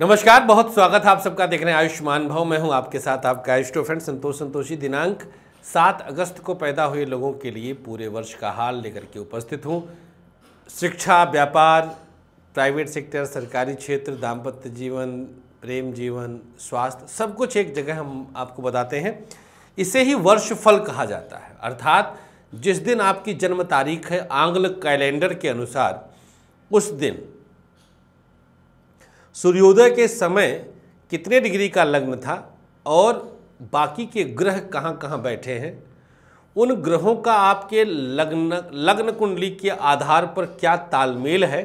नमस्कार बहुत स्वागत है आप सबका देख रहे हैं आयुष्मान भाव मैं हूं आपके साथ आपका आयुष्टो फ्रेंड संतोष संतोषी दिनांक सात अगस्त को पैदा हुए लोगों के लिए पूरे वर्ष का हाल लेकर के उपस्थित हूं शिक्षा व्यापार प्राइवेट सेक्टर सरकारी क्षेत्र दाम्पत्य जीवन प्रेम जीवन स्वास्थ्य सब कुछ एक जगह हम आपको बताते हैं इसे ही वर्ष फल कहा जाता है अर्थात जिस दिन आपकी जन्म तारीख है आंग्ल कैलेंडर के अनुसार उस दिन सूर्योदय के समय कितने डिग्री का लग्न था और बाकी के ग्रह कहाँ कहाँ बैठे हैं उन ग्रहों का आपके लग्न लग्न कुंडली के आधार पर क्या तालमेल है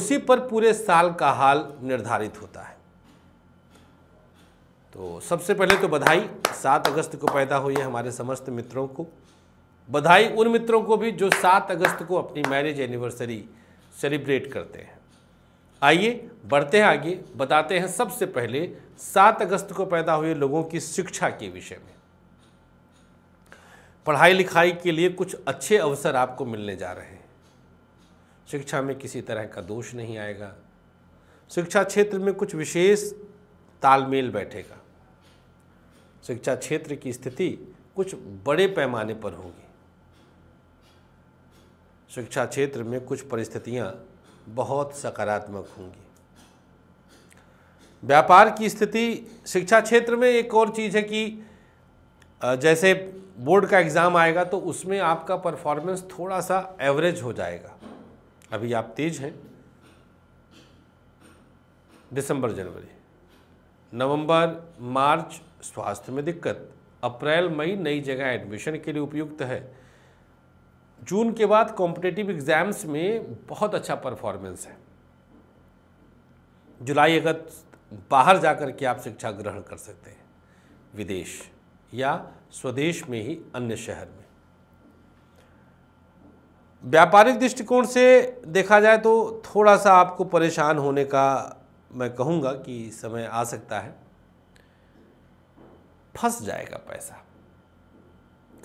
उसी पर पूरे साल का हाल निर्धारित होता है तो सबसे पहले तो बधाई सात अगस्त को पैदा हुई है हमारे समस्त मित्रों को बधाई उन मित्रों को भी जो सात अगस्त को अपनी मैरिज एनिवर्सरी सेलिब्रेट करते हैं आइए बढ़ते हैं आगे बताते हैं सबसे पहले सात अगस्त को पैदा हुए लोगों की शिक्षा के विषय में पढ़ाई लिखाई के लिए कुछ अच्छे अवसर आपको मिलने जा रहे हैं शिक्षा में किसी तरह का दोष नहीं आएगा शिक्षा क्षेत्र में कुछ विशेष तालमेल बैठेगा शिक्षा क्षेत्र की स्थिति कुछ बड़े पैमाने पर होगी शिक्षा क्षेत्र में कुछ परिस्थितियां बहुत सकारात्मक होंगी व्यापार की स्थिति शिक्षा क्षेत्र में एक और चीज़ है कि जैसे बोर्ड का एग्ज़ाम आएगा तो उसमें आपका परफॉर्मेंस थोड़ा सा एवरेज हो जाएगा अभी आप तेज हैं दिसंबर जनवरी नवंबर मार्च स्वास्थ्य में दिक्कत अप्रैल मई नई जगह एडमिशन के लिए उपयुक्त है जून के बाद कॉम्पिटेटिव एग्ज़ाम्स में बहुत अच्छा परफॉर्मेंस है जुलाई अगस्त बाहर जाकर के आप शिक्षा ग्रहण कर सकते हैं विदेश या स्वदेश में ही अन्य शहर में व्यापारिक दृष्टिकोण से देखा जाए तो थोड़ा सा आपको परेशान होने का मैं कहूँगा कि समय आ सकता है फंस जाएगा पैसा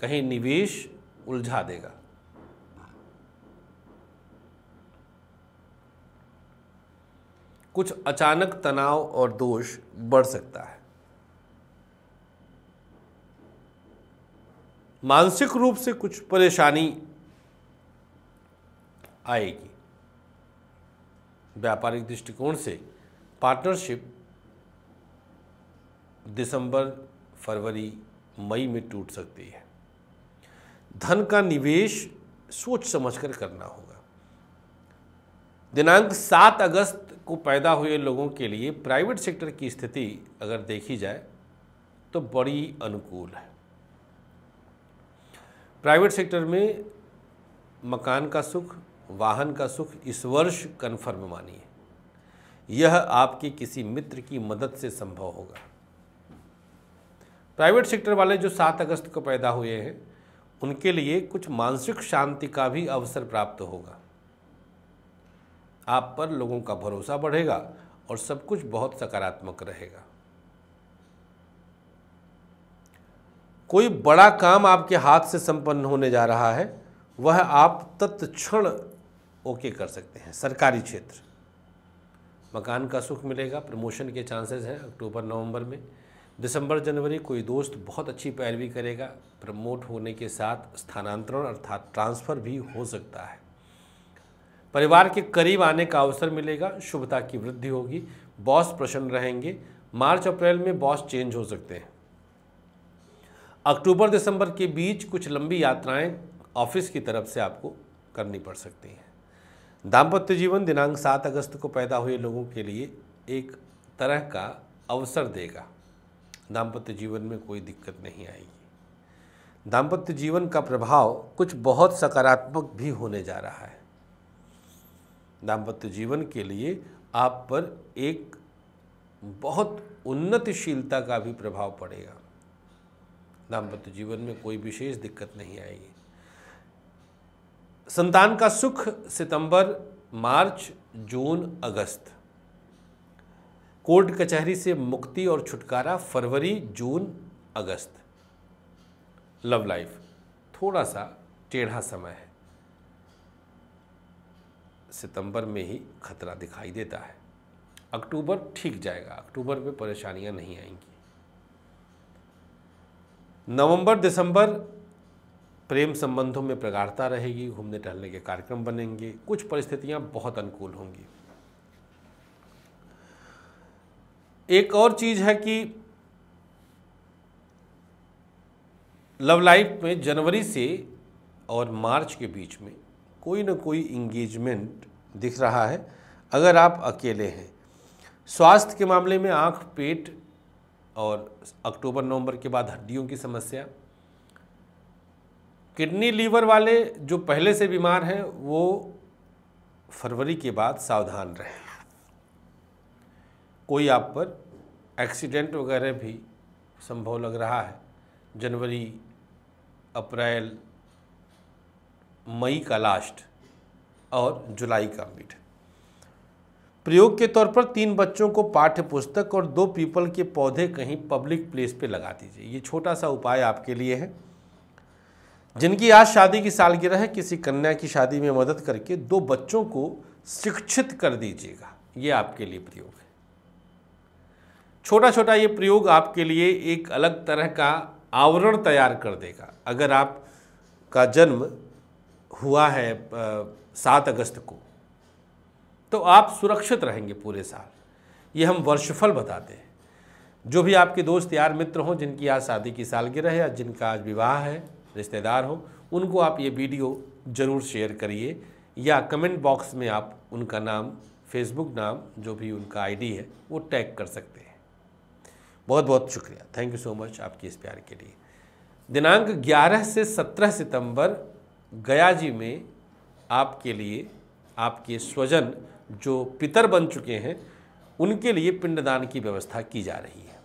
कहीं निवेश उलझा देगा कुछ अचानक तनाव और दोष बढ़ सकता है मानसिक रूप से कुछ परेशानी आएगी व्यापारिक दृष्टिकोण से पार्टनरशिप दिसंबर फरवरी मई में टूट सकती है धन का निवेश सोच समझकर करना होगा दिनांक सात अगस्त को पैदा हुए लोगों के लिए प्राइवेट सेक्टर की स्थिति अगर देखी जाए तो बड़ी अनुकूल है प्राइवेट सेक्टर में मकान का सुख वाहन का सुख इस वर्ष कन्फर्म मानिए यह आपके किसी मित्र की मदद से संभव होगा प्राइवेट सेक्टर वाले जो सात अगस्त को पैदा हुए हैं उनके लिए कुछ मानसिक शांति का भी अवसर प्राप्त होगा आप पर लोगों का भरोसा बढ़ेगा और सब कुछ बहुत सकारात्मक रहेगा कोई बड़ा काम आपके हाथ से संपन्न होने जा रहा है वह आप तत्क्षण ओके कर सकते हैं सरकारी क्षेत्र मकान का सुख मिलेगा प्रमोशन के चांसेस हैं अक्टूबर नवंबर में दिसंबर जनवरी कोई दोस्त बहुत अच्छी पैरवी करेगा प्रमोट होने के साथ स्थानांतरण अर्थात ट्रांसफ़र भी हो सकता है परिवार के करीब आने का अवसर मिलेगा शुभता की वृद्धि होगी बॉस प्रसन्न रहेंगे मार्च अप्रैल में बॉस चेंज हो सकते हैं अक्टूबर दिसंबर के बीच कुछ लंबी यात्राएं ऑफिस की तरफ से आपको करनी पड़ सकती हैं दाम्पत्य जीवन दिनांक सात अगस्त को पैदा हुए लोगों के लिए एक तरह का अवसर देगा दाम्पत्य जीवन में कोई दिक्कत नहीं आएगी दाम्पत्य जीवन का प्रभाव कुछ बहुत सकारात्मक भी होने जा रहा है दाम्पत्य जीवन के लिए आप पर एक बहुत उन्नतिशीलता का भी प्रभाव पड़ेगा दाम्पत्य जीवन में कोई विशेष दिक्कत नहीं आएगी संतान का सुख सितंबर मार्च जून अगस्त कोर्ट कचहरी से मुक्ति और छुटकारा फरवरी जून अगस्त लव लाइफ थोड़ा सा टेढ़ा समय है सितंबर में ही खतरा दिखाई देता है अक्टूबर ठीक जाएगा अक्टूबर में परेशानियां नहीं आएंगी नवंबर दिसंबर प्रेम संबंधों में प्रगाढ़ता रहेगी घूमने टहलने के कार्यक्रम बनेंगे कुछ परिस्थितियां बहुत अनुकूल होंगी एक और चीज़ है कि लव लाइफ में जनवरी से और मार्च के बीच में कोई ना कोई इंगेजमेंट दिख रहा है अगर आप अकेले हैं स्वास्थ्य के मामले में आँख पेट और अक्टूबर नवंबर के बाद हड्डियों की समस्या किडनी लीवर वाले जो पहले से बीमार हैं वो फरवरी के बाद सावधान रहें कोई आप पर एक्सीडेंट वगैरह भी संभव लग रहा है जनवरी अप्रैल मई का लास्ट और जुलाई का मिड प्रयोग के तौर पर तीन बच्चों को पाठ्य पुस्तक और दो पीपल के पौधे कहीं पब्लिक प्लेस पे लगा दीजिए ये छोटा सा उपाय आपके लिए है जिनकी आज शादी की सालगिरह है किसी कन्या की शादी में मदद करके दो बच्चों को शिक्षित कर दीजिएगा ये आपके लिए प्रयोग है छोटा छोटा ये प्रयोग आपके लिए एक अलग तरह का आवरण तैयार कर देगा अगर आप का जन्म हुआ है सात अगस्त को तो आप सुरक्षित रहेंगे पूरे साल ये हम वर्षफल बताते हैं जो भी आपके दोस्त यार मित्र हों जिनकी आज शादी की सालगिरह है या जिनका आज विवाह है रिश्तेदार हो उनको आप ये वीडियो ज़रूर शेयर करिए या कमेंट बॉक्स में आप उनका नाम फेसबुक नाम जो भी उनका आईडी है वो टैग कर सकते हैं बहुत बहुत शुक्रिया थैंक यू सो मच आपकी इस प्यार के लिए दिनांक 11 से 17 सितंबर गया जी में आपके लिए आपके स्वजन जो पितर बन चुके हैं उनके लिए पिंडदान की व्यवस्था की जा रही है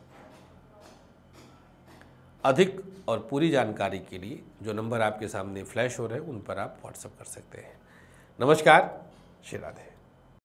अधिक और पूरी जानकारी के लिए जो नंबर आपके सामने फ्लैश हो रहे हैं उन पर आप व्हाट्सएप कर सकते हैं नमस्कार श्री राधे